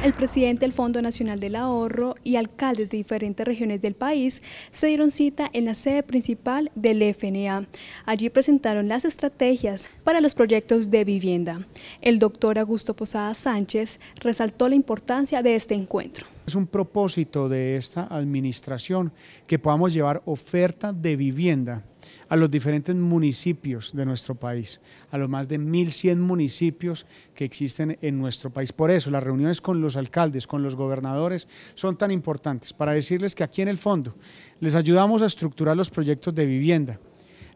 El presidente del Fondo Nacional del Ahorro y alcaldes de diferentes regiones del país se dieron cita en la sede principal del FNA. Allí presentaron las estrategias para los proyectos de vivienda. El doctor Augusto Posada Sánchez resaltó la importancia de este encuentro. Es un propósito de esta administración que podamos llevar oferta de vivienda a los diferentes municipios de nuestro país, a los más de 1.100 municipios que existen en nuestro país. Por eso las reuniones con los alcaldes, con los gobernadores, son tan importantes para decirles que aquí en el fondo les ayudamos a estructurar los proyectos de vivienda,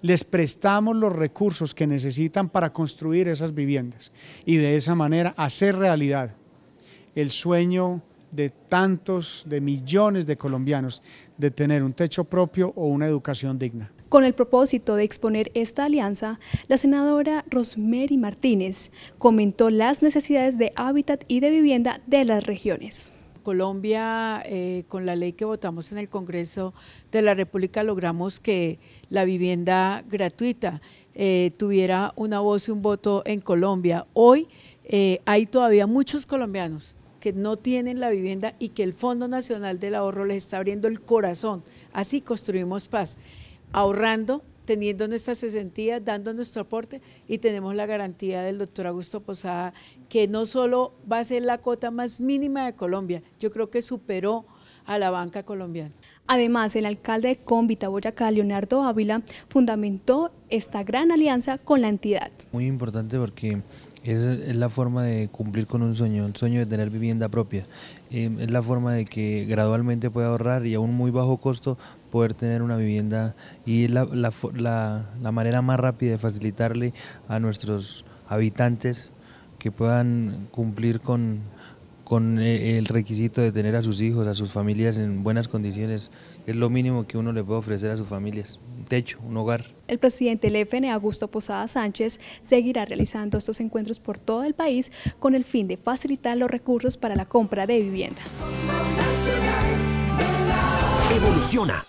les prestamos los recursos que necesitan para construir esas viviendas y de esa manera hacer realidad el sueño de tantos, de millones de colombianos, de tener un techo propio o una educación digna. Con el propósito de exponer esta alianza, la senadora Rosemary Martínez comentó las necesidades de hábitat y de vivienda de las regiones. Colombia, eh, con la ley que votamos en el Congreso de la República, logramos que la vivienda gratuita eh, tuviera una voz y un voto en Colombia. Hoy eh, hay todavía muchos colombianos que no tienen la vivienda y que el Fondo Nacional del Ahorro les está abriendo el corazón. Así construimos paz, ahorrando, teniendo nuestras días dando nuestro aporte y tenemos la garantía del doctor Augusto Posada, que no solo va a ser la cuota más mínima de Colombia, yo creo que superó a la banca colombiana. Además, el alcalde de Cómbita, Boyacá, Leonardo Ávila, fundamentó esta gran alianza con la entidad. Muy importante porque es, es la forma de cumplir con un sueño, el sueño de tener vivienda propia. Em, es la forma de que gradualmente pueda ahorrar y a un muy bajo costo poder tener una vivienda y la, la, la, la manera más rápida de facilitarle a nuestros habitantes que puedan cumplir con, con eh, el requisito de tener a sus hijos, a sus familias en buenas condiciones. Es lo mínimo que uno le puede ofrecer a sus familias, un techo, un hogar. El presidente del FN, Augusto Posada Sánchez, seguirá realizando estos encuentros por todo el país con el fin de facilitar los recursos para la compra de vivienda. Evoluciona.